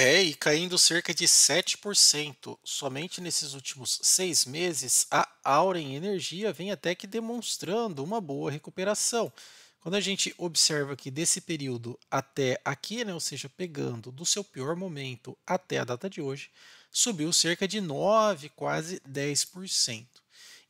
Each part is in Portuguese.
É, e caindo cerca de 7%. Somente nesses últimos seis meses, a em Energia vem até que demonstrando uma boa recuperação. Quando a gente observa que desse período até aqui, né, ou seja, pegando do seu pior momento até a data de hoje, subiu cerca de 9, quase 10%.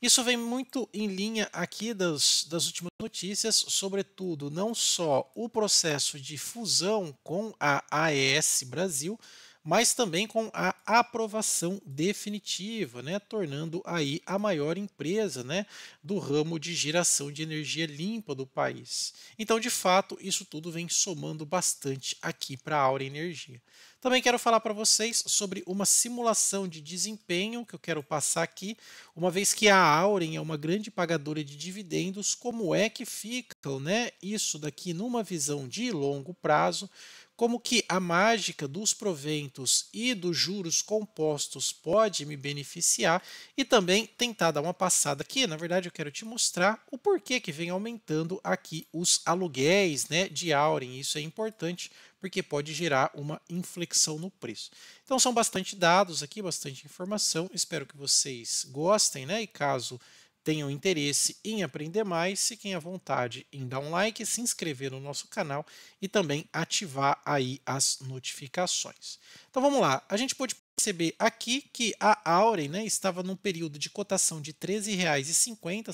Isso vem muito em linha aqui das, das últimas notícias, sobretudo não só o processo de fusão com a AES Brasil, mas também com a aprovação definitiva, né, tornando aí a maior empresa, né, do ramo de geração de energia limpa do país. Então, de fato, isso tudo vem somando bastante aqui para a Aura Energia. Também quero falar para vocês sobre uma simulação de desempenho que eu quero passar aqui, uma vez que a Auren é uma grande pagadora de dividendos, como é que ficam, né? Isso daqui numa visão de longo prazo, como que a mágica dos proventos e dos juros compostos pode me beneficiar e também tentar dar uma passada aqui. Na verdade, eu quero te mostrar o porquê que vem aumentando aqui os aluguéis né, de Auren. Isso é importante porque pode gerar uma inflexão no preço. Então são bastante dados aqui, bastante informação. Espero que vocês gostem, né? E caso tenham interesse em aprender mais, fiquem à vontade em dar um like, se inscrever no nosso canal e também ativar aí as notificações. Então vamos lá, a gente pode perceber aqui que a Aurem né, estava num período de cotação de R$ 13,50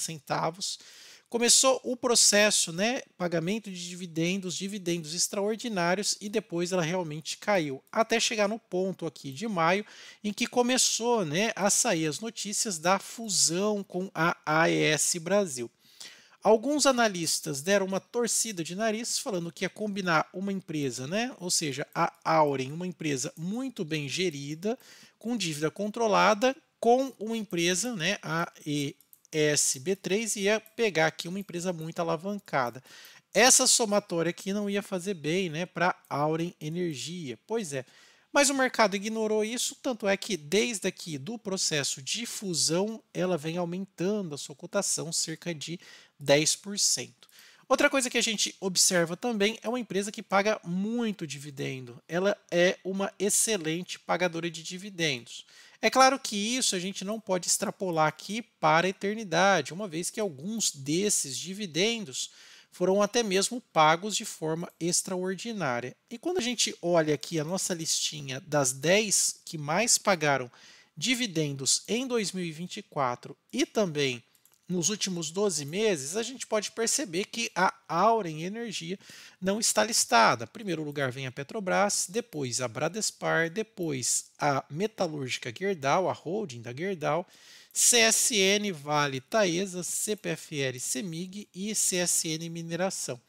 começou o processo, né, pagamento de dividendos, dividendos extraordinários e depois ela realmente caiu, até chegar no ponto aqui de maio em que começou, né, a sair as notícias da fusão com a AES Brasil. Alguns analistas deram uma torcida de nariz falando que ia combinar uma empresa, né, ou seja, a Auren, uma empresa muito bem gerida, com dívida controlada, com uma empresa, né, a SB3 e ia pegar aqui uma empresa muito alavancada. Essa somatória aqui não ia fazer bem né, para Auren Energia. Pois é. Mas o mercado ignorou isso, tanto é que desde aqui do processo de fusão, ela vem aumentando a sua cotação cerca de 10%. Outra coisa que a gente observa também é uma empresa que paga muito dividendo. Ela é uma excelente pagadora de dividendos. É claro que isso a gente não pode extrapolar aqui para a eternidade, uma vez que alguns desses dividendos foram até mesmo pagos de forma extraordinária. E quando a gente olha aqui a nossa listinha das 10 que mais pagaram dividendos em 2024 e também nos últimos 12 meses, a gente pode perceber que a Auren Energia não está listada. Em primeiro lugar vem a Petrobras, depois a Bradespar, depois a metalúrgica Gerdau, a holding da Gerdau, CSN Vale Taesa, CPFL CEMIG e CSN Mineração.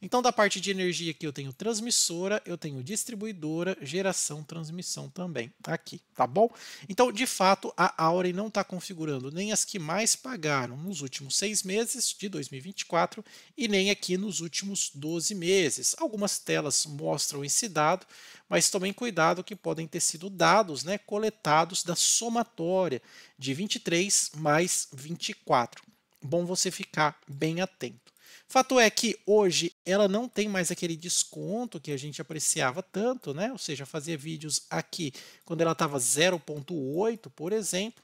Então, da parte de energia aqui, eu tenho transmissora, eu tenho distribuidora, geração, transmissão também tá aqui, tá bom? Então, de fato, a Aure não está configurando nem as que mais pagaram nos últimos seis meses de 2024 e nem aqui nos últimos 12 meses. Algumas telas mostram esse dado, mas também cuidado que podem ter sido dados né, coletados da somatória de 23 mais 24. Bom você ficar bem atento. Fato é que hoje ela não tem mais aquele desconto que a gente apreciava tanto, né? Ou seja, fazia vídeos aqui quando ela estava 0.8, por exemplo,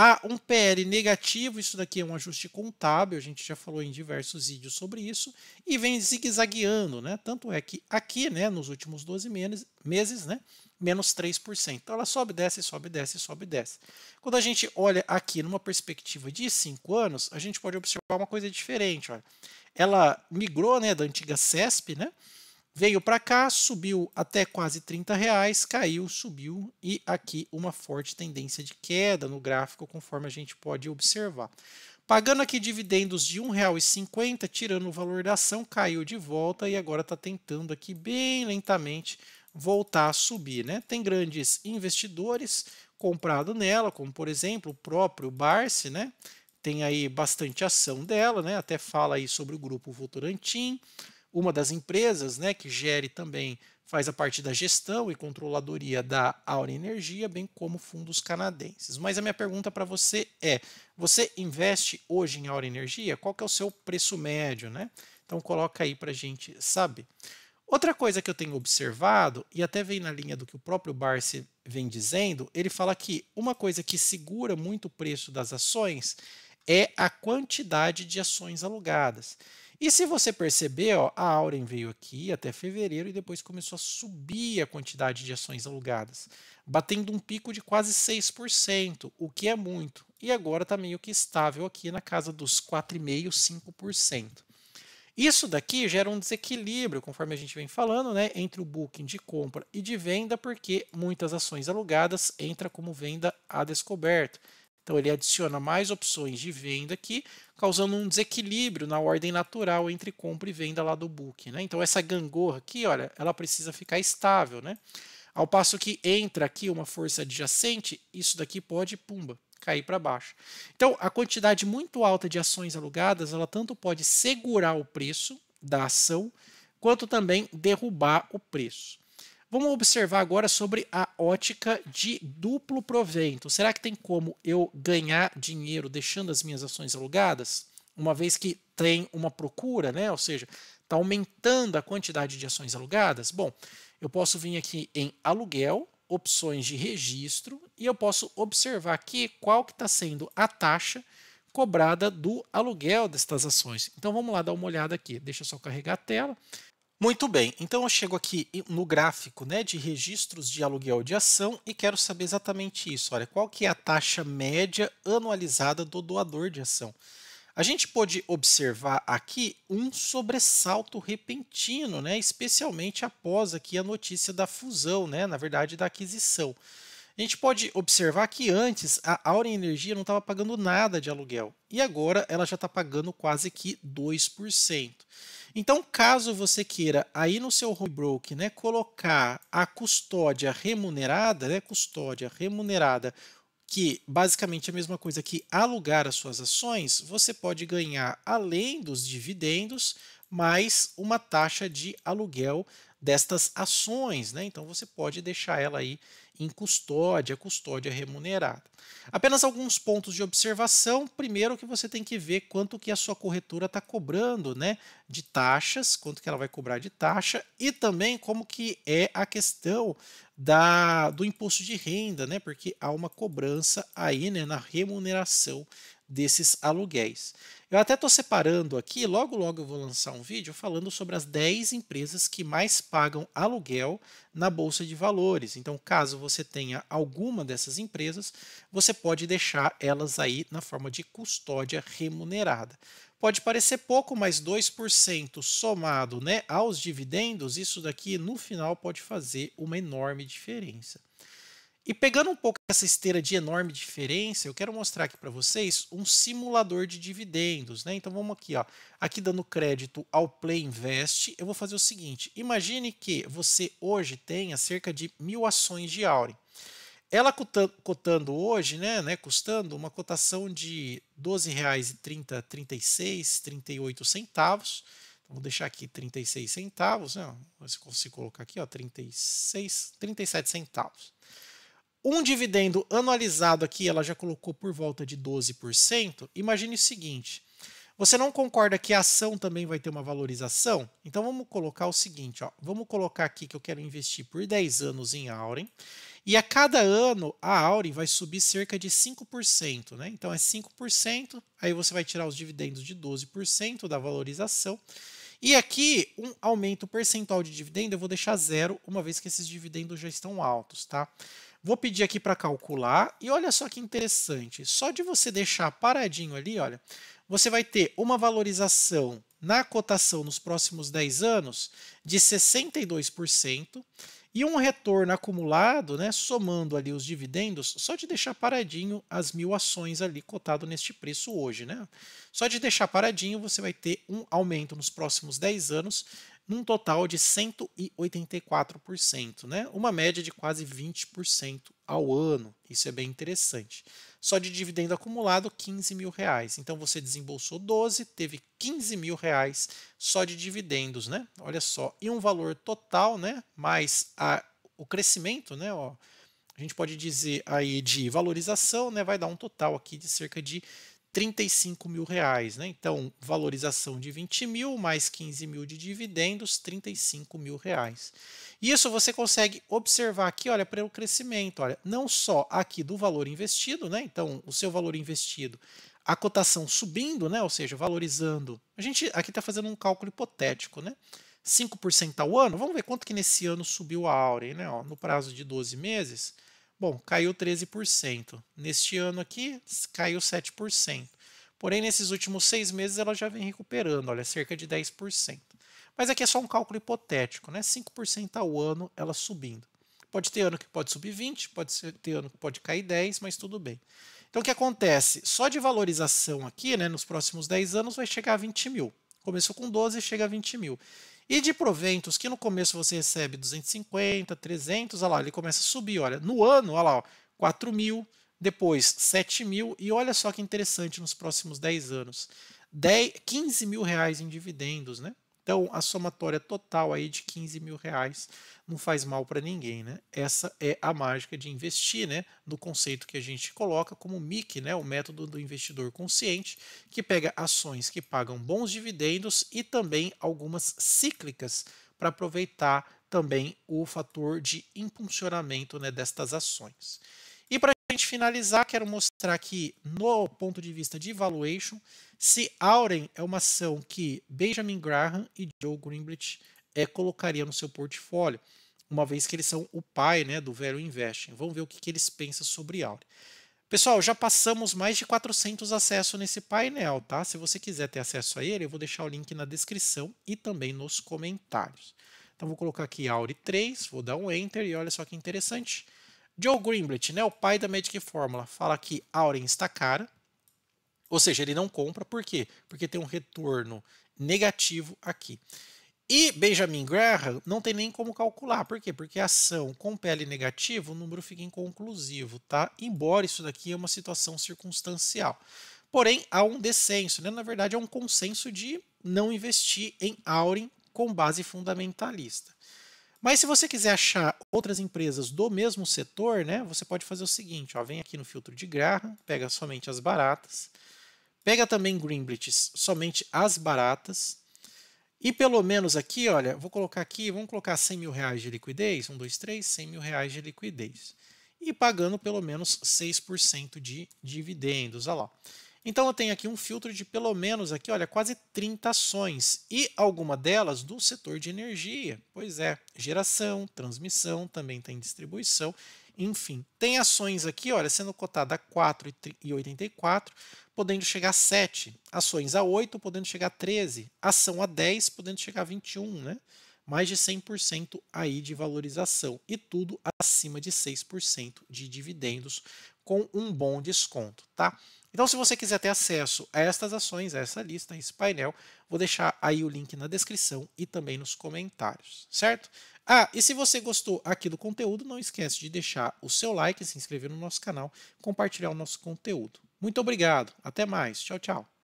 há um PL negativo, isso daqui é um ajuste contábil, a gente já falou em diversos vídeos sobre isso, e vem zigue-zagueando, né? Tanto é que aqui, né, nos últimos 12 meses, né, menos 3%. Então ela sobe, desce, sobe, desce, sobe, desce. Quando a gente olha aqui numa perspectiva de 5 anos, a gente pode observar uma coisa diferente, olha. Ela migrou, né, da antiga CESP, né? Veio para cá, subiu até quase 30 reais, caiu, subiu e aqui uma forte tendência de queda no gráfico, conforme a gente pode observar. Pagando aqui dividendos de R$ 1,50, tirando o valor da ação, caiu de volta e agora está tentando aqui bem lentamente voltar a subir. Né? Tem grandes investidores comprado nela, como por exemplo o próprio Barsi, né? tem aí bastante ação dela, né? até fala aí sobre o grupo Votorantim uma das empresas né, que gere também faz a parte da gestão e controladoria da Aura Energia, bem como fundos canadenses. Mas a minha pergunta para você é: você investe hoje em Aura Energia? Qual que é o seu preço médio, né? Então coloca aí para a gente saber. Outra coisa que eu tenho observado, e até vem na linha do que o próprio Barsi vem dizendo, ele fala que uma coisa que segura muito o preço das ações é a quantidade de ações alugadas. E se você perceber, ó, a Auren veio aqui até fevereiro e depois começou a subir a quantidade de ações alugadas, batendo um pico de quase 6%, o que é muito. E agora está meio que estável aqui na casa dos 4,5%, 5%. Isso daqui gera um desequilíbrio, conforme a gente vem falando, né, entre o booking de compra e de venda, porque muitas ações alugadas entram como venda a descoberto. Então ele adiciona mais opções de venda aqui, causando um desequilíbrio na ordem natural entre compra e venda lá do book. Né? Então essa gangorra aqui, olha, ela precisa ficar estável. Né? Ao passo que entra aqui uma força adjacente, isso daqui pode, pumba, cair para baixo. Então a quantidade muito alta de ações alugadas, ela tanto pode segurar o preço da ação, quanto também derrubar o preço. Vamos observar agora sobre a ótica de duplo provento. Será que tem como eu ganhar dinheiro deixando as minhas ações alugadas? Uma vez que tem uma procura, né? ou seja, está aumentando a quantidade de ações alugadas. Bom, eu posso vir aqui em aluguel, opções de registro e eu posso observar aqui qual que está sendo a taxa cobrada do aluguel destas ações. Então vamos lá dar uma olhada aqui. Deixa eu só carregar a tela. Muito bem, então eu chego aqui no gráfico né, de registros de aluguel de ação e quero saber exatamente isso. Olha, qual que é a taxa média anualizada do doador de ação? A gente pode observar aqui um sobressalto repentino, né, especialmente após aqui a notícia da fusão, né, na verdade da aquisição. A gente pode observar que antes a Aura Energia não estava pagando nada de aluguel e agora ela já está pagando quase que 2%. Então, caso você queira aí no seu homebroker né, colocar a custódia remunerada, né, custódia remunerada, que basicamente é a mesma coisa que alugar as suas ações, você pode ganhar além dos dividendos mais uma taxa de aluguel destas ações, né? Então você pode deixar ela aí em custódia, custódia remunerada. Apenas alguns pontos de observação. Primeiro que você tem que ver quanto que a sua corretora está cobrando, né, de taxas, quanto que ela vai cobrar de taxa e também como que é a questão da, do imposto de renda, né, porque há uma cobrança aí, né, na remuneração desses aluguéis. Eu até estou separando aqui, logo logo eu vou lançar um vídeo falando sobre as 10 empresas que mais pagam aluguel na Bolsa de Valores. Então, caso você tenha alguma dessas empresas, você pode deixar elas aí na forma de custódia remunerada. Pode parecer pouco, mas 2% somado né, aos dividendos, isso daqui no final pode fazer uma enorme diferença. E pegando um pouco essa esteira de enorme diferença, eu quero mostrar aqui para vocês um simulador de dividendos. Né? Então vamos aqui, ó. aqui dando crédito ao Play Invest, eu vou fazer o seguinte. Imagine que você hoje tenha cerca de mil ações de Aure. Ela cotando hoje, né, né, custando uma cotação de R$ 12,30, centavos. Então, vou deixar aqui 36 centavos, né? Se colocar aqui, ó, 36, 37 centavos. Um dividendo anualizado aqui, ela já colocou por volta de 12%. Imagine o seguinte: você não concorda que a ação também vai ter uma valorização? Então vamos colocar o seguinte, ó, vamos colocar aqui que eu quero investir por 10 anos em Aurem e a cada ano a Aurem vai subir cerca de 5%, né? Então é 5%, aí você vai tirar os dividendos de 12% da valorização. E aqui um aumento percentual de dividendo eu vou deixar zero, uma vez que esses dividendos já estão altos, tá? Vou pedir aqui para calcular e olha só que interessante. Só de você deixar paradinho ali, olha, você vai ter uma valorização na cotação nos próximos 10 anos de 62% e um retorno acumulado, né, somando ali os dividendos, só de deixar paradinho as mil ações ali cotado neste preço hoje. Né? Só de deixar paradinho você vai ter um aumento nos próximos 10 anos num total de 184%, né? uma média de quase 20% ao ano. Isso é bem interessante. Só de dividendo acumulado, 15 mil reais. Então você desembolsou 12, teve 15 mil reais só de dividendos, né? Olha só, e um valor total, né? Mais a, o crescimento, né? Ó, a gente pode dizer aí de valorização, né? Vai dar um total aqui de cerca de 35 mil reais. Né? Então, valorização de 20 mil mais 15 mil de dividendos, 35 mil reais. E isso você consegue observar aqui, olha, pelo crescimento, olha, não só aqui do valor investido, né? Então, o seu valor investido, a cotação subindo, né? Ou seja, valorizando. A gente aqui está fazendo um cálculo hipotético, né? 5% ao ano, vamos ver quanto que nesse ano subiu a Aure, né? Ó, no prazo de 12 meses, Bom, caiu 13%. Neste ano aqui, caiu 7%. Porém, nesses últimos seis meses, ela já vem recuperando, olha, cerca de 10%. Mas aqui é só um cálculo hipotético, né? 5% ao ano ela subindo. Pode ter ano que pode subir 20, pode ter ano que pode cair 10, mas tudo bem. Então o que acontece? Só de valorização aqui, né, nos próximos 10 anos, vai chegar a 20 mil. Começou com 12 chega a 20 mil. E de proventos, que no começo você recebe 250, 300, olha lá, ele começa a subir, olha, no ano, olha lá, ó, 4 mil, depois 7 mil, e olha só que interessante nos próximos 10 anos, 10, 15 mil reais em dividendos, né? Então, a somatória total aí de 15 mil reais não faz mal para ninguém, né? Essa é a mágica de investir, né? No conceito que a gente coloca como MIC, né? O método do investidor consciente, que pega ações que pagam bons dividendos e também algumas cíclicas para aproveitar também o fator de impulsionamento né, destas ações. E para a gente finalizar, quero mostrar aqui, no ponto de vista de valuation, se Auren é uma ação que Benjamin Graham e Joe Greenblatt é, no seu portfólio, uma vez que eles são o pai né, do Value Investing. Vamos ver o que, que eles pensam sobre Auren. Pessoal, já passamos mais de 400 acessos nesse painel, tá? Se você quiser ter acesso a ele, eu vou deixar o link na descrição e também nos comentários. Então, vou colocar aqui Auri 3, vou dar um Enter e olha só que interessante. Joe Greenblatt, né, o pai da Magic Fórmula, fala que Auren está cara, ou seja, ele não compra, por quê? Porque tem um retorno negativo aqui. E Benjamin Graham não tem nem como calcular, por quê? Porque a ação com pele negativo, o número fica inconclusivo, tá? Embora isso daqui é uma situação circunstancial. Porém, há um descenso, né? na verdade, é um consenso de não investir em Auren com base fundamentalista. Mas se você quiser achar outras empresas do mesmo setor, né, você pode fazer o seguinte, ó, vem aqui no filtro de Graham, pega somente as baratas, pega também Greenblitz, somente as baratas, e pelo menos aqui, olha, vou colocar aqui, vamos colocar 100 mil reais de liquidez, 1, 2, 3, 100 mil reais de liquidez. E pagando pelo menos 6% de dividendos, olha lá. Então eu tenho aqui um filtro de pelo menos aqui, olha, quase 30 ações e alguma delas do setor de energia. Pois é, geração, transmissão, também tem distribuição, enfim. Tem ações aqui, olha, sendo cotada a 4,84, podendo chegar a 7, ações a 8, podendo chegar a 13, ação a 10, podendo chegar a 21, né? Mais de 100% aí de valorização e tudo acima de 6% de dividendos com um bom desconto, tá? Então, se você quiser ter acesso a estas ações, a essa lista, a esse painel, vou deixar aí o link na descrição e também nos comentários, certo? Ah, e se você gostou aqui do conteúdo, não esquece de deixar o seu like, se inscrever no nosso canal, compartilhar o nosso conteúdo. Muito obrigado, até mais, tchau, tchau.